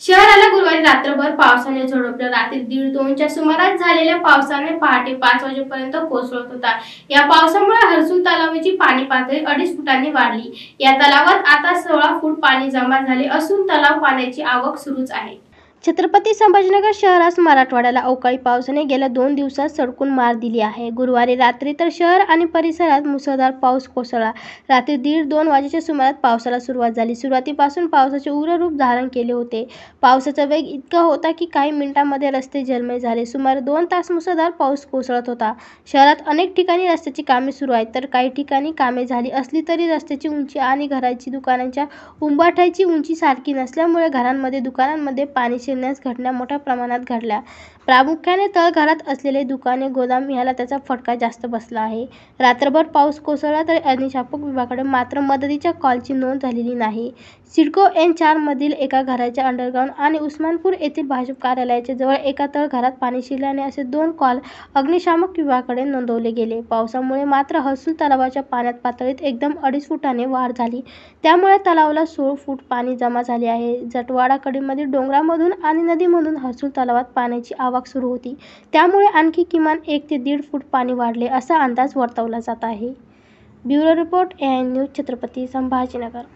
शहराला गुरुवारी रात्रभर पावसाने झोडपलं रात्री दीड दोनच्या सुमारास झालेल्या पावसाने पहाटे पाच वाजेपर्यंत कोसळत होता या पावसामुळे हरसूल तलावाची पाणी पातळी अडीच फुटांनी वाढली या तलावात आता सोळा फूट पाणी जमा झाले असून तलाव पाण्याची आवक सुरूच आहे छत्रपती संभाजीनगर शहरास मराठवाड्याला अवकाळी पावसाने गेल्या दोन दिवसात सडकून मार दिली आहे गुरुवारी रात्री तर शहर आणि परिसरात मुसळधार पाऊस कोसळला रात्री दीड दोन वाजेच्या सुमारात पावसाला सुरुवात झाली सुरुवातीपासून पावसाचे उग्र रूप धारण केले होते पावसाचा वेग इतका होता की काही मिनिटांमध्ये रस्ते जलमय झाले सुमारे दोन तास मुसळधार पाऊस कोसळत होता शहरात अनेक ठिकाणी रस्त्याची कामे सुरू आहेत तर काही ठिकाणी कामे झाली असली तरी रस्त्याची उंची आणि घराची दुकानांच्या उंबाठ्याची उंची सारखी नसल्यामुळे घरांमध्ये दुकानांमध्ये पाणी जिल्ह्यात घटना मोठ्या प्रमाणात घडल्या प्रामुख्याने तळघरात असलेले दुकाने गोदाम ह्याला त्याचा फटका जास्त बसला आहे रात्रभर पाऊस कोसळला तरी अग्निशापक विभागाकडे मात्र मदतीच्या कॉलची नोंद झालेली नाही सिडको एन चारमधील एका घराच्या अंडरग्राऊंड आणि उस्मानपूर येथील भाजप कार्यालयाच्या जवळ एका तळघरात पाणी शिरल्याने असे दोन कॉल अग्निशामक विभागाकडे नोंदवले गेले पावसामुळे मात्र हसूल तलावाच्या पाण्यात पातळीत एकदम अडीच फुटाने वाढ झाली त्यामुळे तलावाला सोळ फूट पाणी जमा झाले आहे जटवाडा कडीमध्ये डोंगरामधून आणि नदीमधून हर्सूल तलावात पाण्याची आवक सुरू होती त्यामुळे आणखी किमान एक ते दीड फूट पाणी वाढले असा अंदाज वर्तवला जात आहे bureau report N news Chhatrapati Sambhajinagar